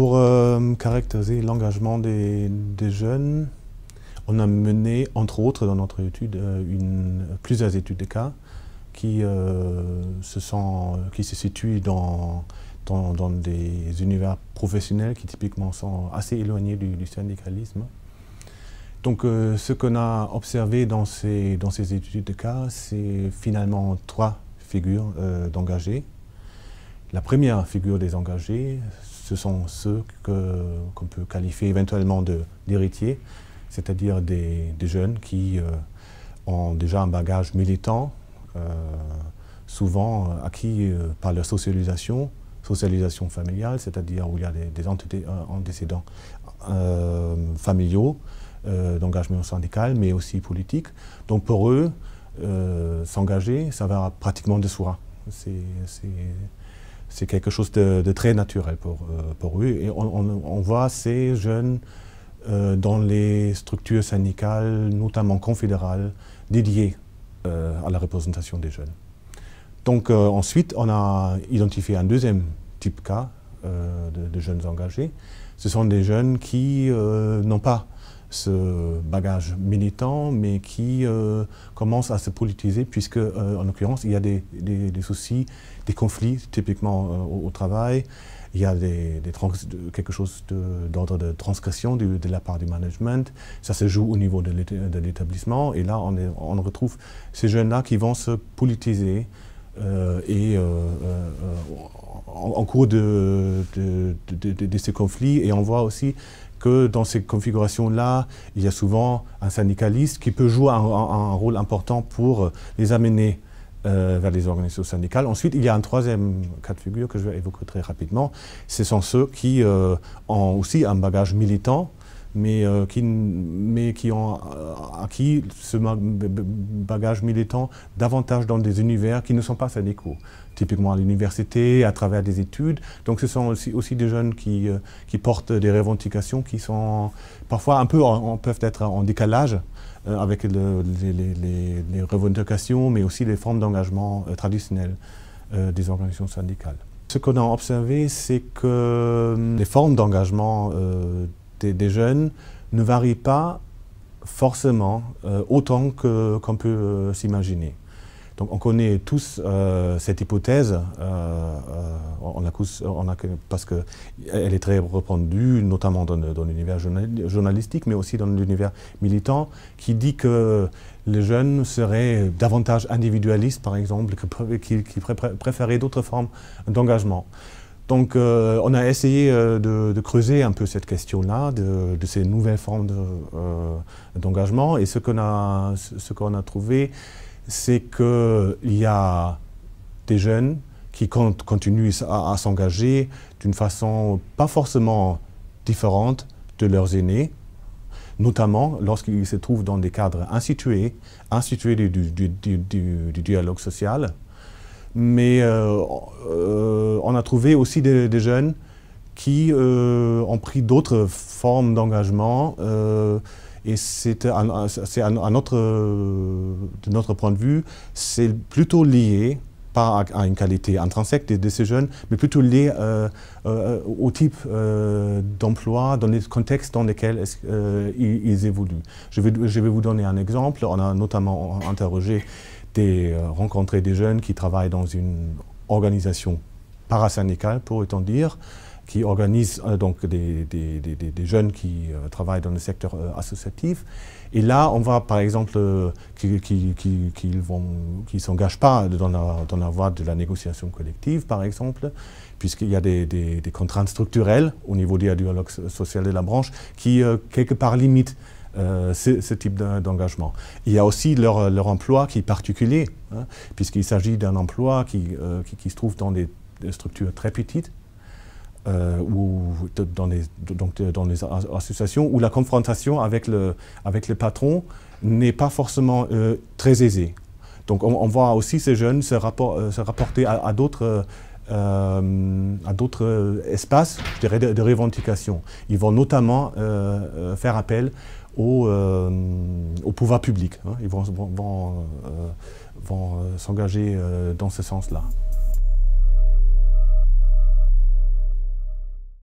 Pour euh, caractériser l'engagement des, jeunes, on a mené, entre autres, dans notre étude, euh, plusieurs études de cas qui, euh, se, situent dans, des univers professionnels qui typiquement sont assez éloignés du, syndicalisme. Donc ce qu'on a observé dans ces, dans ces études de cas, c'est finalement trois figures d'engagés. La première figure des engagés, ce sont ceux qu'on peut qualifier éventuellement d'héritiers, c'est-à-dire des, jeunes qui euh, ont déjà un bagage militant, euh, souvent euh, acquis par leur socialisation, socialisation familiale, c'est-à-dire où il y a des, des antécédents familiaux, d'engagement syndical, mais aussi politique. Donc pour eux, s'engager, ça va pratiquement de soi c'est quelque chose de, très naturel euh, pour, eux. Et on, voit ces jeunes euh, dans les structures syndicales, notamment confédérales, dédiées euh, à la représentation des jeunes. Donc ensuite, on a identifié un deuxième type cas de, jeunes engagés. Ce sont des jeunes qui n'ont pas ce bagage militant, mais qui euh, commence à se politiser, puisque, euh, en l'occurrence, il y a des, des, soucis, des conflits, typiquement euh, au, travail. Il y a des, quelque chose d'ordre de, transgression de, la part du management. Ça se joue au niveau de l'établissement. Et là, on retrouve ces jeunes-là qui vont se politiser, euh, et euh, euh, en, cours de, ces conflits. Et on voit aussi que dans ces configurations-là, il y a souvent un syndicaliste qui peut jouer un, rôle important pour les amener vers les organisations syndicales. Ensuite, il y a un troisième cas de figure que je vais évoquer très rapidement. Ce sont ceux qui ont aussi un bagage militant mais, euh, qui, mais qui ont euh, acquis ce bagage militant davantage dans des univers qui ne sont pas syndicaux, typiquement à l'université, à travers des études. Donc ce sont aussi, aussi des jeunes qui, euh, qui portent des revendications qui sont parfois un peu en, peuvent être en décalage avec les, les, revendications, mais aussi les formes d'engagement traditionnelles des organisations syndicales. Ce qu'on a observé, c'est que les formes d'engagement des, jeunes ne varient pas forcément euh, autant qu'on peut euh, s'imaginer. Donc on connaît tous euh, cette hypothèse, on on parce qu'elle est très répandue, notamment dans, l'univers journalistique, mais aussi dans l'univers militant, qui dit que les jeunes seraient davantage individualistes, par exemple, qu'ils préféraient d'autres formes d'engagement. Donc euh, on a essayé euh, de, creuser un peu cette question-là, de, ces nouvelles formes euh, d'engagement. et ce qu'on a, trouvé, c'est qu'il y a des jeunes qui continuent à, s'engager d'une façon pas forcément différente de leurs aînés, notamment lorsqu'ils se trouvent dans des cadres institués, institués du dialogue social. Mais euh, euh, on a trouvé aussi des, jeunes qui euh, ont pris d'autres formes d'engagement. et c'est un, autre, de notre point de vue, c'est plutôt lié pas à, une qualité intrinsèque de, ces jeunes, mais plutôt lié au type d'emploi, dans les contextes dans lesquels ils, évoluent. je vais vous donner un exemple. On a notamment interrogé de euh, rencontrer des jeunes qui travaillent dans une organisation parasyndicale, pour autant dire, qui organise euh, donc des, des, des, des, jeunes qui euh, travaillent dans le secteur associatif. Et là, on voit par exemple qu'ils qui, qui, qui ne s'engagent pas dans la, dans la, voie de la négociation collective, par exemple, puisqu'il y a des, contraintes structurelles au niveau du dialogue social de la branche qui, quelque part, limitent euh, ce, type d'engagement. Il y a aussi leur, emploi qui est particulier, hein, puisqu'il s'agit d'un emploi euh, qui, qui, se trouve dans des, structures très petites, euh, ou dans des donc, dans les associations, où la confrontation avec le, avec les patron n'est pas forcément très aisée. Donc on, voit aussi ces jeunes se, se rapporter à, à d'autres... à d'autres espaces, de, de, revendication. Ils vont notamment faire appel euh, au, pouvoir public. Hein. Ils vont euh, euh, s'engager dans ce sens-là.